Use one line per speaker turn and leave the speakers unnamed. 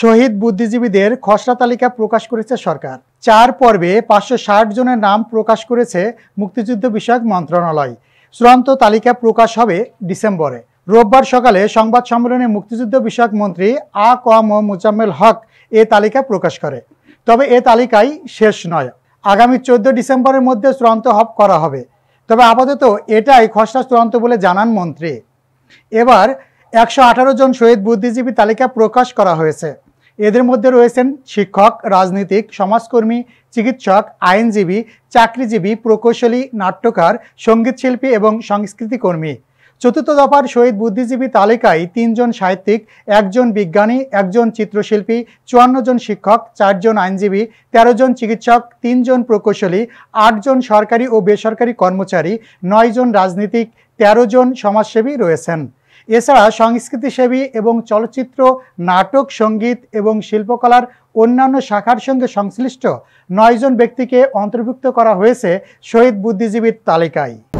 শহীদ বুদ্ধিজীবীদের খসড়া তালিকা প্রকাশ করেছে সরকার চার পর্বে পাঁচশো জনের নাম প্রকাশ করেছে মুক্তিযুদ্ধ বিষয়ক মন্ত্রণালয় চূড়ান্ত তালিকা প্রকাশ হবে ডিসেম্বরে রোববার সকালে সংবাদ সম্মেলনে মুক্তিযুদ্ধ বিষয়ক মন্ত্রী আ ক ম মুজাম্মেল হক এ তালিকা প্রকাশ করে তবে এ তালিকাই শেষ নয় আগামী চোদ্দ ডিসেম্বরের মধ্যে চূড়ান্ত হব করা হবে তবে আপাতত এটাই খসড়া চূড়ান্ত বলে জানান মন্ত্রী এবার একশো আঠারো জন শহীদ বুদ্ধিজীবী তালিকা প্রকাশ করা হয়েছে এদের মধ্যে রয়েছেন শিক্ষক রাজনীতিক সমাজকর্মী চিকিৎসক আইনজীবী চাকরিজীবী প্রকৌশলী নাট্যকার সঙ্গীতশিল্পী এবং সংস্কৃতিকর্মী চতুর্থ দফার শহীদ বুদ্ধিজীবী তালিকায় তিনজন সাহিত্যিক একজন বিজ্ঞানী একজন চিত্রশিল্পী চুয়ান্ন জন শিক্ষক চারজন আইনজীবী ১৩ জন চিকিৎসক তিনজন প্রকৌশলী আটজন সরকারি ও বেসরকারি কর্মচারী নয়জন রাজনীতিক ১৩ জন সমাজসেবী রয়েছেন এছাড়া সংস্কৃতিসেবী এবং চলচ্চিত্র নাটক সঙ্গীত এবং শিল্পকলার অন্যান্য শাখার সঙ্গে সংশ্লিষ্ট নয়জন ব্যক্তিকে অন্তর্ভুক্ত করা হয়েছে শহীদ বুদ্ধিজীবীর তালিকায়